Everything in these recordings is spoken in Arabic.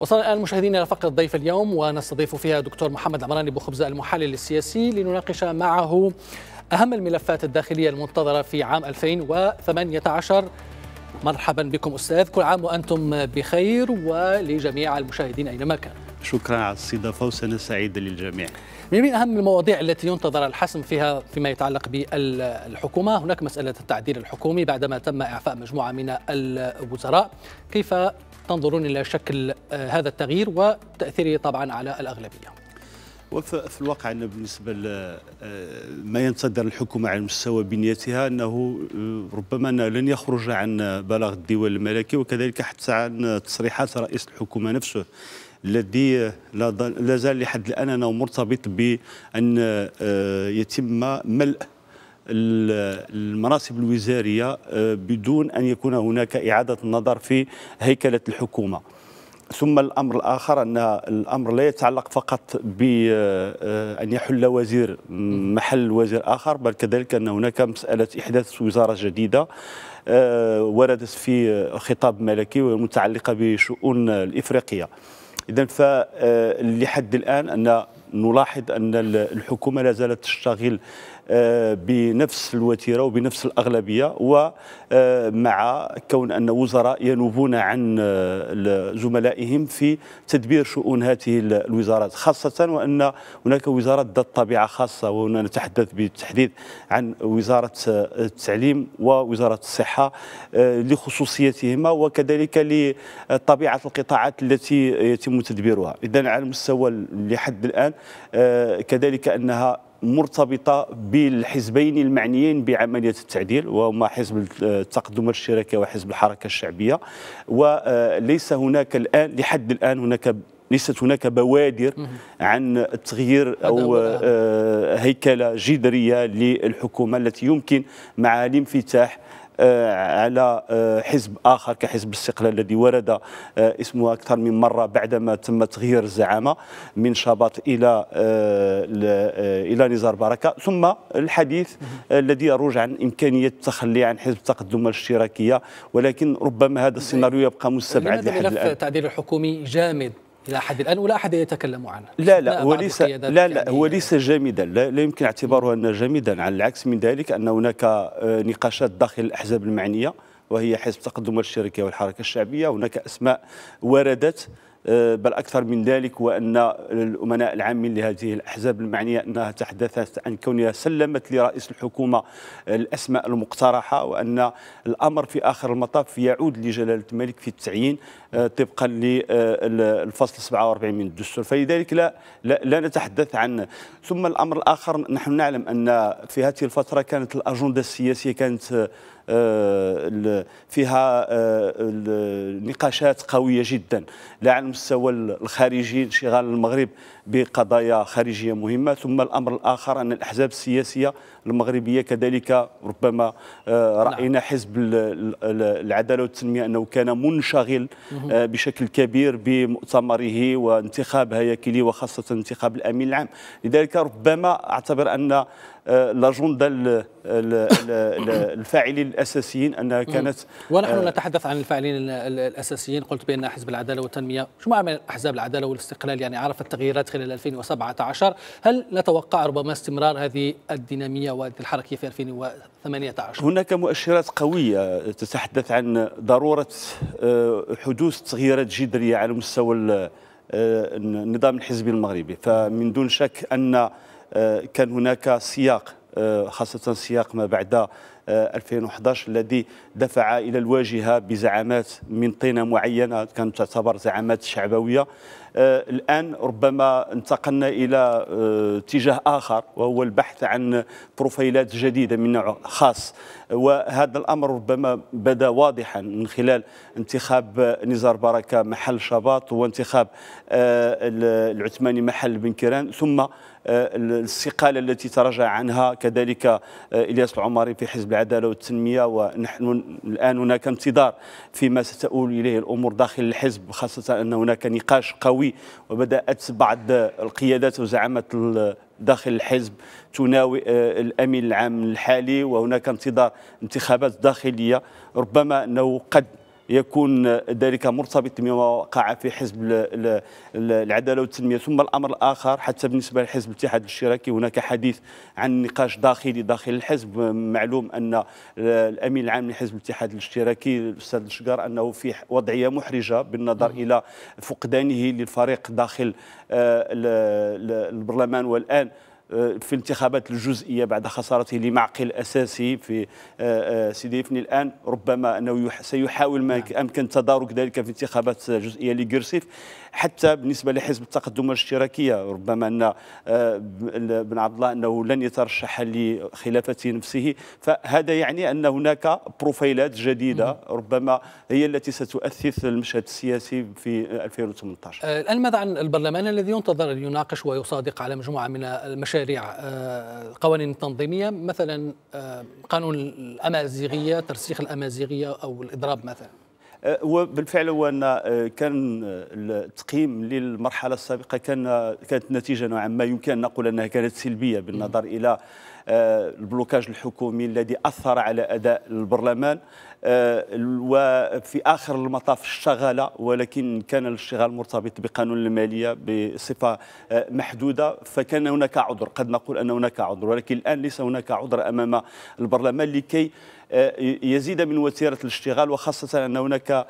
وصلنا الآن مشاهدينا إلى فقرة ضيف اليوم ونستضيف فيها دكتور محمد عمراني أبو خبزة المحلل السياسي لنناقش معه أهم الملفات الداخلية المنتظرة في عام 2018 مرحبا بكم أستاذ كل عام وأنتم بخير ولجميع المشاهدين أينما كان شكرا على الاستضافة وسنة سعيدة للجميع من أهم المواضيع التي ينتظر الحسم فيها فيما يتعلق بالحكومة هناك مسألة التعديل الحكومي بعدما تم إعفاء مجموعة من الوزراء كيف تنظرون إلى شكل آه، هذا التغيير وتأثيره طبعا على الأغلبية وفي الواقع أن بالنسبة لما آه، ينتظر الحكومة على مستوى بنيتها أنه آه، ربما أنه لن يخرج عن بلاغ الديوان الملكي وكذلك حتى عن تصريحات رئيس الحكومة نفسه الذي لا زال لحد الآن أنه مرتبط بأن يتم ملء المناصب الوزاريه آه، بدون ان يكون هناك اعاده النظر في هيكله الحكومه ثم الامر الاخر ان الامر لا يتعلق فقط بان آه، آه، يحل وزير محل وزير اخر بل كذلك ان هناك مساله احداث وزاره جديده وردت في خطاب ملكي ومتعلقه بشؤون الافريقيه اذا فلحد الان ان نلاحظ أن الحكومة لا زالت تشتغل آه، بنفس الوتيره وبنفس الاغلبيه ومع آه، كون ان وزراء ينوبون عن آه، زملائهم في تدبير شؤون هذه الوزارات خاصه وان هناك وزارات ذات طبيعه خاصه وهنا نتحدث بالتحديد عن وزاره التعليم ووزاره الصحه لخصوصيتهما وكذلك لطبيعه القطاعات التي يتم تدبيرها اذا على المستوى لحد الان آه، كذلك أنها مرتبطة بالحزبين المعنيين بعملية التعديل وهما حزب التقدم آه، والشراكه وحزب الحركة الشعبية وليس آه، هناك الآن لحد الآن هناك ليست هناك بوادر عن تغيير او هيكله جذريه للحكومه التي يمكن مع الانفتاح آه، على آه، حزب اخر كحزب الاستقلال الذي ورد آه، اسمه اكثر من مره بعدما تم تغيير الزعامه من شباط الى الى نزار بركه ثم الحديث الذي يروج عن امكانيه التخلي عن حزب التقدم الاشتراكيه ولكن ربما هذا السيناريو يبقى مستبعد لحد الان تعديل الحكومي جامد إلى حد الآن ولا أحد يتكلم عنه لا لا هو ليس لا لا يعني هو ليس جامدا لا, لا يمكن اعتباره أنه جامدا على العكس من ذلك أن هناك آه، نقاشات داخل الأحزاب المعنية وهي حزب تقدم الشركة والحركة الشعبية هناك أسماء وردت آه، بل أكثر من ذلك وأن الأمناء العامين لهذه الأحزاب المعنية أنها تحدثت عن كونها سلمت لرئيس الحكومة الأسماء المقترحة وأن الأمر في آخر المطاف يعود لجلالة الملك في التعيين آه، طبقا للفصل 47 من الدستور فلذلك لا, لا, لا نتحدث عن ثم الأمر الآخر نحن نعلم أن في هذه الفترة كانت الأجندة السياسية كانت آه، فيها نقاشات قوية جدا لا على المستوى الخارجي انشغال المغرب بقضايا خارجيه مهمه ثم الامر الاخر ان الاحزاب السياسيه المغربيه كذلك ربما آه، نعم. راينا حزب العداله والتنميه انه كان منشغل آه، بشكل كبير بمؤتمره وانتخاب هياكله وخاصه انتخاب الامين العام لذلك ربما اعتبر ان آه، الاجنده الفاعلين الاساسيين انها كانت ونحن آه، نتحدث عن الفاعلين الاساسيين قلت بان حزب العداله والتنميه شو من احزاب العداله والاستقلال يعني عرفت تغييرات خلال 2017 هل نتوقع ربما استمرار هذه الديناميه وهذه الحركيه في 2018 هناك مؤشرات قويه تتحدث عن ضروره آه، حدوث تغييرات جذريه على مستوى النظام الحزبي المغربي فمن دون شك ان آه، كان هناك سياق آه، خاصة سياق ما بعد 2011 الذي دفع إلى الواجهة بزعامات من طينة معينة كانت تعتبر زعامات شعبوية آه، الآن ربما انتقلنا إلى آه، اتجاه آخر وهو البحث عن بروفيلات جديدة من نوع خاص وهذا الأمر ربما بدا واضحا من خلال انتخاب نزار بركة محل شباط وانتخاب آه، العثماني محل بن كيران ثم الاستقالة التي تراجع عنها كذلك إلياس العماري في حزب العداله والتنميه ونحن الان هناك انتظار فيما ستؤول اليه الامور داخل الحزب خاصه ان هناك نقاش قوي وبدات بعض القيادات وزعامه داخل الحزب تناوي آه، الامين العام الحالي وهناك انتظار انتخابات داخليه ربما انه قد يكون ذلك مرتبط بما وقع في حزب العداله والتنميه ثم الامر الاخر حتى بالنسبه لحزب الاتحاد الاشتراكي هناك حديث عن نقاش داخلي داخل الحزب معلوم ان الامين العام لحزب الاتحاد الاشتراكي الاستاذ الشقار انه في وضعيه محرجه بالنظر الى فقدانه للفريق داخل آه، البرلمان والان آه، في الانتخابات الجزئيه بعد خسارته لمعقل اساسي في آه، آه، سيدي يفني الان ربما انه سيحاول ما نعم. امكن تدارك ذلك في انتخابات جزئيه لجرسيف حتى بالنسبه لحزب التقدم والاشتراكيه ربما ان بن عبد الله انه لن يترشح لخلافه نفسه فهذا يعني ان هناك بروفيلات جديده نعم. ربما هي التي ستؤثث المشهد السياسي في 2018 الان ماذا عن البرلمان الذي ينتظر ان يناقش ويصادق على مجموعه من المشاكل مشاريع آه، قوانين تنظيمية مثلا آه، قانون الأمازيغية ترسيخ الأمازيغية أو الإضراب مثلا آه، وبالفعل هو ان كان التقييم للمرحله السابقه كان كانت نتيجه نوعا ما يمكن ان نقول انها كانت سلبيه بالنظر الى آه، البلوكاج الحكومي الذي أثر على أداء البرلمان آه، وفي آخر المطاف الشغالة ولكن كان الاشتغال مرتبط بقانون المالية بصفة آه، محدودة فكان هناك عذر قد نقول أن هناك عذر ولكن الآن ليس هناك عذر أمام البرلمان لكي يزيد من وتيرة الاشتغال وخاصة أن هناك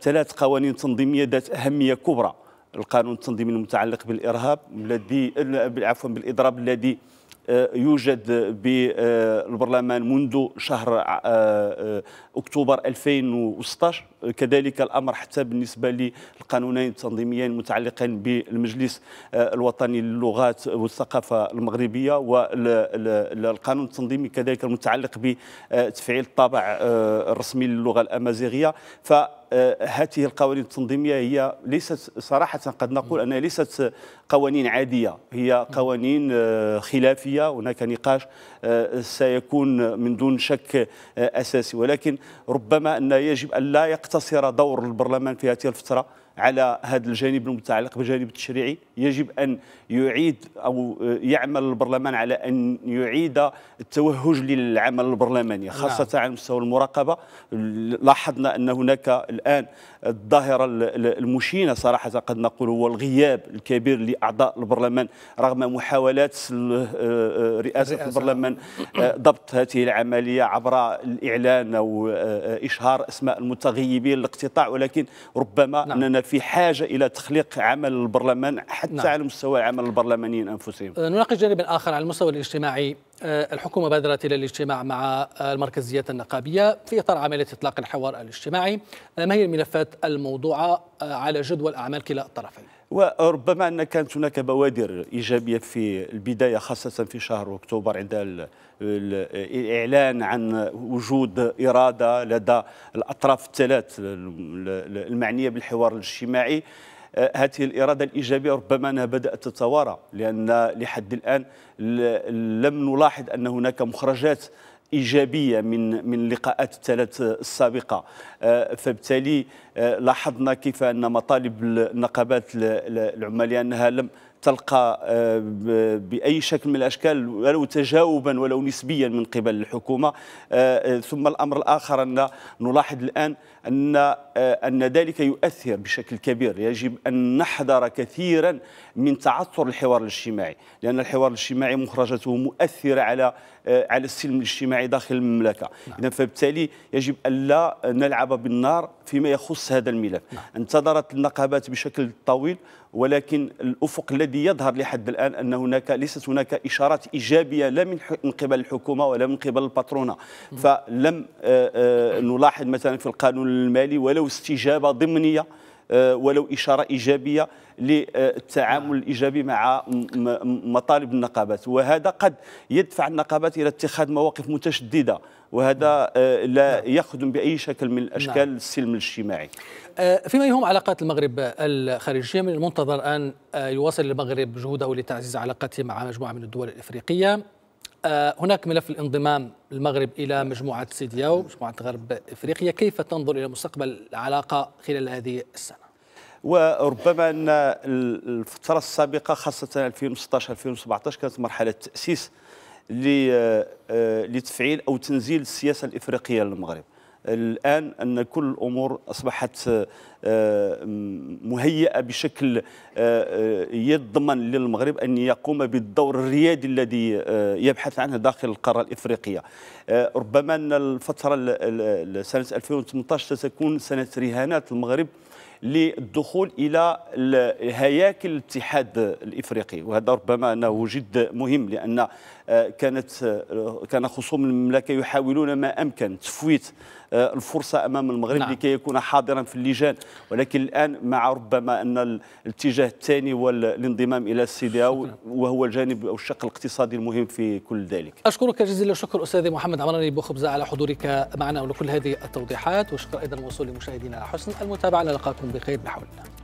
ثلاث قوانين تنظيمية ذات أهمية كبرى القانون التنظيمي المتعلق بالارهاب الذي عفوا بالاضراب الذي يوجد بالبرلمان منذ شهر آه، آه، اكتوبر 2016 كذلك الامر حتى بالنسبه للقانونين التنظيميين المتعلقين بالمجلس آه، الوطني للغات والثقافه المغربيه والقانون التنظيمي كذلك المتعلق بتفعيل الطابع آه، الرسمي للغه الامازيغيه ف هذه القوانين التنظيميه هي ليست صراحه قد نقول انها ليست قوانين عاديه هي قوانين آه، خلافيه هناك نقاش سيكون من دون شك اساسي ولكن ربما ان يجب ان لا يقتل يحتصر دور البرلمان في هذه الفتره على هذا الجانب المتعلق بالجانب التشريعي يجب أن يعيد أو يعمل البرلمان على أن يعيد التوهج للعمل البرلماني نعم. خاصة نعم. على مستوى المراقبة لاحظنا أن هناك الآن الظاهرة المشينة صراحة قد نقول هو الغياب الكبير لأعضاء البرلمان رغم محاولات آه، رئاسة البرلمان آه، ضبط هذه العملية عبر الإعلان أو آه، إشهار أسماء المتغيبين للاقتطاع ولكن ربما نعم. أننا في حاجه الى تخليق عمل البرلمان حتى نعم. على مستوى عمل البرلمانيين انفسهم أه، نناقش جانبا اخر على المستوى الاجتماعي أه، الحكومه بادرت الى الاجتماع مع أه، المركزيات النقابيه في اطار عمليه اطلاق الحوار الاجتماعي ما هي الملفات الموضوعه على جدول اعمال كلا الطرفين وربما أن كانت هناك بوادر إيجابية في البداية خاصة في شهر أكتوبر عند الإعلان عن وجود إرادة لدى الأطراف الثلاث المعنية بالحوار الاجتماعي آه، هذه الإرادة الإيجابية ربما أنها بدأت تتوارى لأن لحد الآن لم نلاحظ أن هناك مخرجات ايجابيه من من اللقاءات الثلاث السابقه آه، فبالتالي آه، لاحظنا كيف ان مطالب النقابات العماليه انها لم تلقى آه، باي شكل من الاشكال ولو تجاوبا ولو نسبيا من قبل الحكومه ثم الامر الاخر ان نلاحظ الان أن آه، أن ذلك يؤثر بشكل كبير يجب أن نحذر كثيرا من تعثر الحوار الاجتماعي لأن الحوار الاجتماعي مخرجته مؤثرة على آه، على السلم الاجتماعي داخل المملكة نعم. إذا فبالتالي يجب ألا نلعب بالنار فيما يخص هذا الملف نعم. انتظرت النقابات بشكل طويل ولكن الأفق الذي يظهر لحد الآن أن هناك ليست هناك إشارات إيجابية لا من, من قبل الحكومة ولا من قبل الباترونة نعم. فلم آه، نلاحظ مثلا في القانون المالي ولو استجابه ضمنيه آه، ولو اشاره ايجابيه للتعامل الايجابي مع مطالب النقابات وهذا قد يدفع النقابات الى اتخاذ مواقف متشدده وهذا آه، لا يخدم نعم. باي شكل من الاشكال نعم. السلم الاجتماعي. آه، فيما يهم علاقات المغرب الخارجيه من المنتظر ان يواصل المغرب جهوده لتعزيز علاقاته مع مجموعه من الدول الافريقيه آه، هناك ملف الانضمام المغرب الى مجموعه سيدياو مجموعه غرب افريقيا كيف تنظر الى مستقبل العلاقه خلال هذه السنه وربما ان الفتره السابقه خاصه 2016 2017 كانت مرحله تاسيس آه، لتفعيل او تنزيل السياسه الافريقيه للمغرب الآن أن كل الأمور أصبحت آه، مهيئة بشكل آه، آه، يضمن للمغرب أن يقوم بالدور الريادي الذي يبحث عنه داخل القارة الإفريقية ربما أن الفترة سنة 2018 ستكون سنة رهانات المغرب للدخول الى هياكل الاتحاد الافريقي وهذا ربما انه جد مهم لان كانت كان خصوم المملكه يحاولون ما امكن تفويت آه، الفرصه امام المغرب نعم. لكي يكون حاضرا في اللجان ولكن الان مع ربما ان الاتجاه الثاني هو الانضمام الى السيدي وهو الجانب او الشق الاقتصادي المهم في كل ذلك اشكرك جزيل الشكر استاذي محمد عمراني بوخبزه على حضورك معنا ولكل هذه التوضيحات وشكرا ايضا موصول لمشاهدينا حسن المتابعه نلقاكم بخير بحول الله